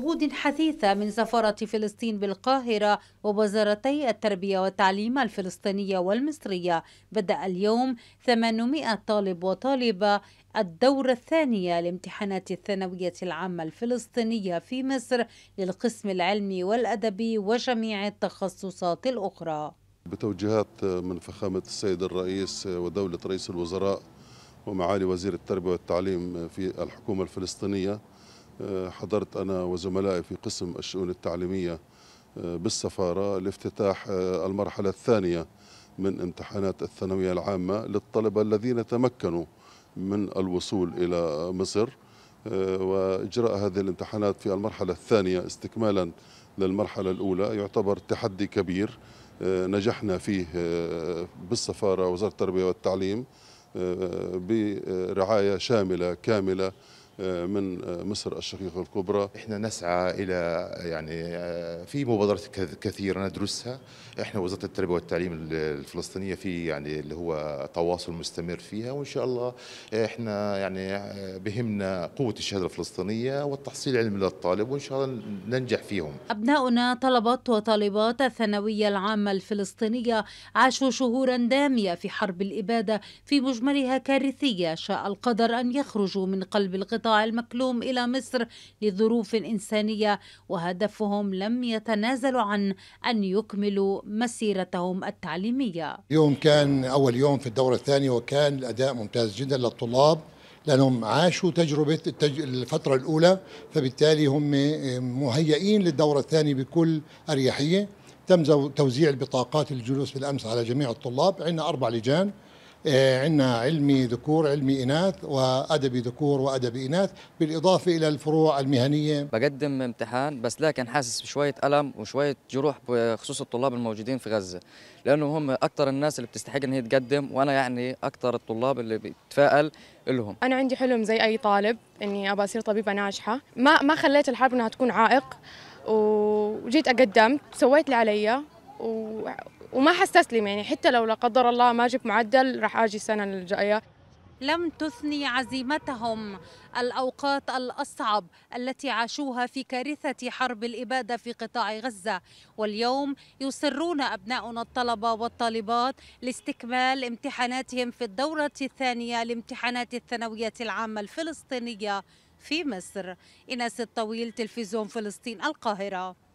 عقود حثيثة من سفارة فلسطين بالقاهرة ووزارتي التربية والتعليم الفلسطينية والمصرية بدأ اليوم 800 طالب وطالبة الدورة الثانية لامتحانات الثانوية العامة الفلسطينية في مصر للقسم العلمي والأدبي وجميع التخصصات الأخرى بتوجيهات من فخامة السيد الرئيس ودولة رئيس الوزراء ومعالي وزير التربية والتعليم في الحكومة الفلسطينية آه، حضرت أنا وزملائي في قسم الشؤون التعليمية آه، بالسفارة لافتتاح آه، المرحلة الثانية من امتحانات الثانوية العامة للطلبة الذين تمكنوا من الوصول إلى مصر وإجراء هذه الامتحانات في المرحلة الثانية استكمالا للمرحلة الأولى يعتبر تحدي كبير نجحنا فيه بالسفارة وزارة التربية والتعليم برعاية شاملة كاملة آه، من آه، مصر الشقيقة الكبرى احنا نسعى إلى يعني آه، في مبادرات كثيرة ندرسها احنا وزارة التربية والتعليم الفلسطينية في يعني اللي هو تواصل مستمر فيها وإن شاء الله احنا يعني بهمنا قوة الشهادة الفلسطينية والتحصيل العلمي للطالب وإن شاء الله ننجح فيهم أبناؤنا طلبة وطالبات الثانوية العامة الفلسطينية عاشوا شهورا دامية في حرب الإبادة في مجملها كارثية شاء القدر أن يخرجوا من قلب القطاع القطاع المكلوم إلى مصر لظروف إنسانية وهدفهم لم يتنازلوا عن أن يكملوا مسيرتهم التعليمية يوم كان أول يوم في الدورة الثانية وكان الأداء ممتاز جدا للطلاب لأنهم عاشوا تجربة الفترة الأولى فبالتالي هم مهيئين للدورة الثانية بكل أريحية تم توزيع البطاقات الجلوس بالأمس على جميع الطلاب عندنا أربع لجان آه، عندنا علمي ذكور علمي إناث وأدبي ذكور وأدبي إناث بالإضافة إلى الفروع المهنية بقدم امتحان بس لكن حاسس بشوية ألم وشوية جروح بخصوص الطلاب الموجودين في غزة لأنه هم أكثر الناس اللي بتستحق أن هي تقدم وأنا يعني أكثر الطلاب اللي بتفائل لهم أنا عندي حلم زي أي طالب إني أبى أصير طبيبة ناجحة ما ما خليت الحرب إنها تكون عائق وجيت أقدمت سويت اللي علي و... وما حستسلم يعني حتى لو لا قدر الله ما جبت معدل راح اجي السنه الجايه لم تثني عزيمتهم الاوقات الاصعب التي عاشوها في كارثه حرب الاباده في قطاع غزه واليوم يصرون ابناؤنا الطلبه والطالبات لاستكمال امتحاناتهم في الدوره الثانيه لامتحانات الثانويه العامه الفلسطينيه في مصر ايناس الطويل تلفزيون فلسطين القاهره